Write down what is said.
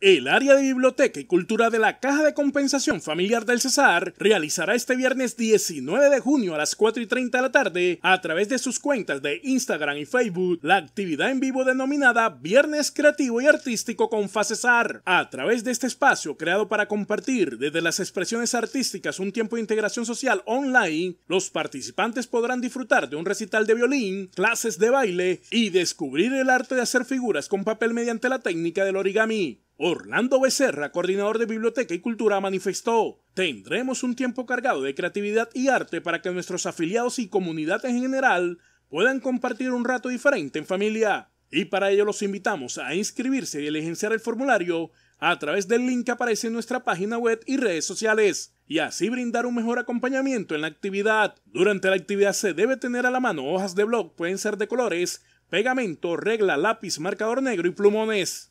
El área de biblioteca y cultura de la Caja de Compensación Familiar del Cesar realizará este viernes 19 de junio a las 4 y 30 de la tarde a través de sus cuentas de Instagram y Facebook la actividad en vivo denominada Viernes Creativo y Artístico con césar A través de este espacio creado para compartir desde las expresiones artísticas un tiempo de integración social online, los participantes podrán disfrutar de un recital de violín, clases de baile y descubrir el arte de hacer figuras con papel mediante la técnica del origami. Orlando Becerra, coordinador de Biblioteca y Cultura, manifestó, tendremos un tiempo cargado de creatividad y arte para que nuestros afiliados y comunidad en general puedan compartir un rato diferente en familia. Y para ello los invitamos a inscribirse y diligenciar el formulario a través del link que aparece en nuestra página web y redes sociales, y así brindar un mejor acompañamiento en la actividad. Durante la actividad se debe tener a la mano hojas de blog, pueden ser de colores, pegamento, regla, lápiz, marcador negro y plumones.